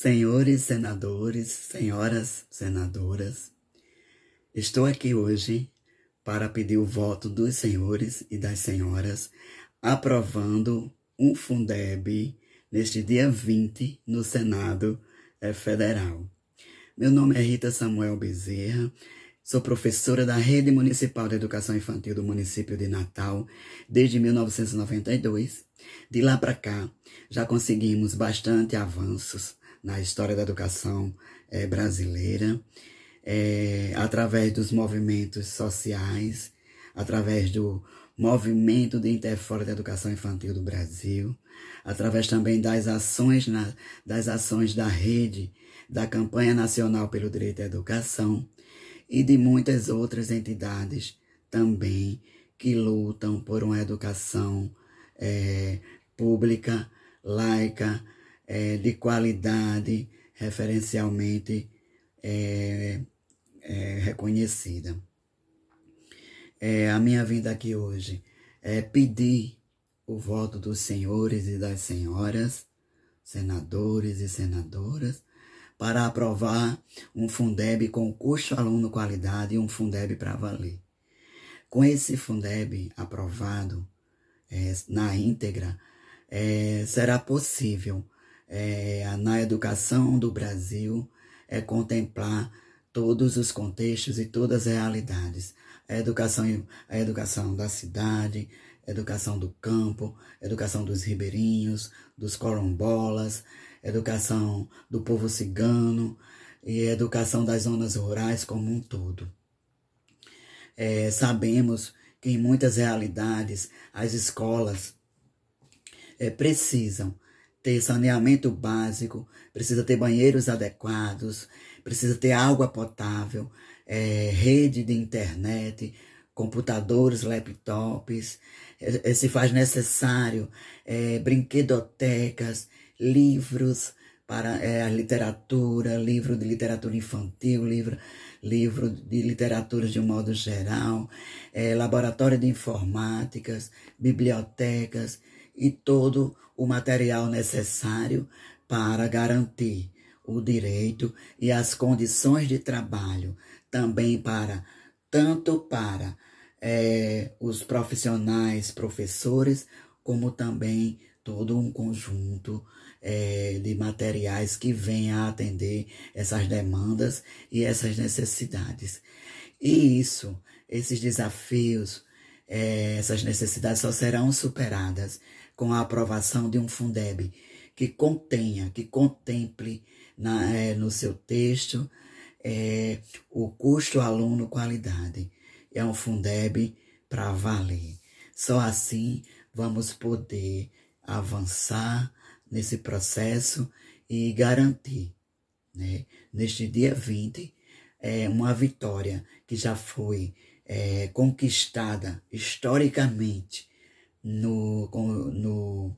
Senhores senadores, senhoras senadoras, estou aqui hoje para pedir o voto dos senhores e das senhoras aprovando um Fundeb neste dia 20 no Senado eh, Federal. Meu nome é Rita Samuel Bezerra, sou professora da Rede Municipal de Educação Infantil do município de Natal desde 1992. De lá para cá, já conseguimos bastante avanços na história da educação é, brasileira, é, através dos movimentos sociais, através do movimento de interfora da educação infantil do Brasil, através também das ações, na, das ações da rede da campanha nacional pelo direito à educação e de muitas outras entidades também que lutam por uma educação é, pública, laica, é, de qualidade referencialmente é, é, reconhecida. É, a minha vinda aqui hoje é pedir o voto dos senhores e das senhoras, senadores e senadoras, para aprovar um Fundeb com custo aluno qualidade e um Fundeb para valer. Com esse Fundeb aprovado é, na íntegra, é, será possível é, na educação do Brasil é contemplar todos os contextos e todas as realidades. A educação, a educação da cidade, a educação do campo, a educação dos ribeirinhos, dos corombolas, a educação do povo cigano e a educação das zonas rurais como um todo. É, sabemos que em muitas realidades as escolas é, precisam ter saneamento básico, precisa ter banheiros adequados, precisa ter água potável, é, rede de internet, computadores, laptops. É, é se faz necessário é, brinquedotecas, livros para é, a literatura, livro de literatura infantil, livro, livro de literatura de um modo geral, é, laboratório de informáticas, bibliotecas, e todo o material necessário para garantir o direito e as condições de trabalho, também para tanto para é, os profissionais, professores, como também todo um conjunto é, de materiais que venha a atender essas demandas e essas necessidades. E isso, esses desafios, é, essas necessidades só serão superadas com a aprovação de um Fundeb que contenha, que contemple na, é, no seu texto é, o custo aluno qualidade. É um Fundeb para valer. Só assim vamos poder avançar nesse processo e garantir, né, neste dia 20, é, uma vitória que já foi é, conquistada historicamente no, com, no,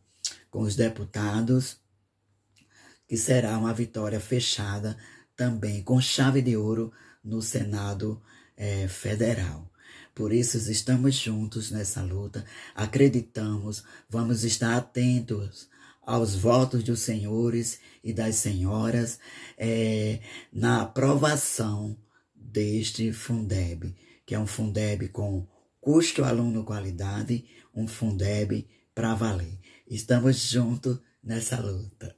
com os deputados, que será uma vitória fechada também com chave de ouro no Senado é, Federal. Por isso estamos juntos nessa luta, acreditamos, vamos estar atentos aos votos dos senhores e das senhoras é, na aprovação deste Fundeb, que é um Fundeb com Custe o aluno qualidade, um Fundeb para valer. Estamos juntos nessa luta.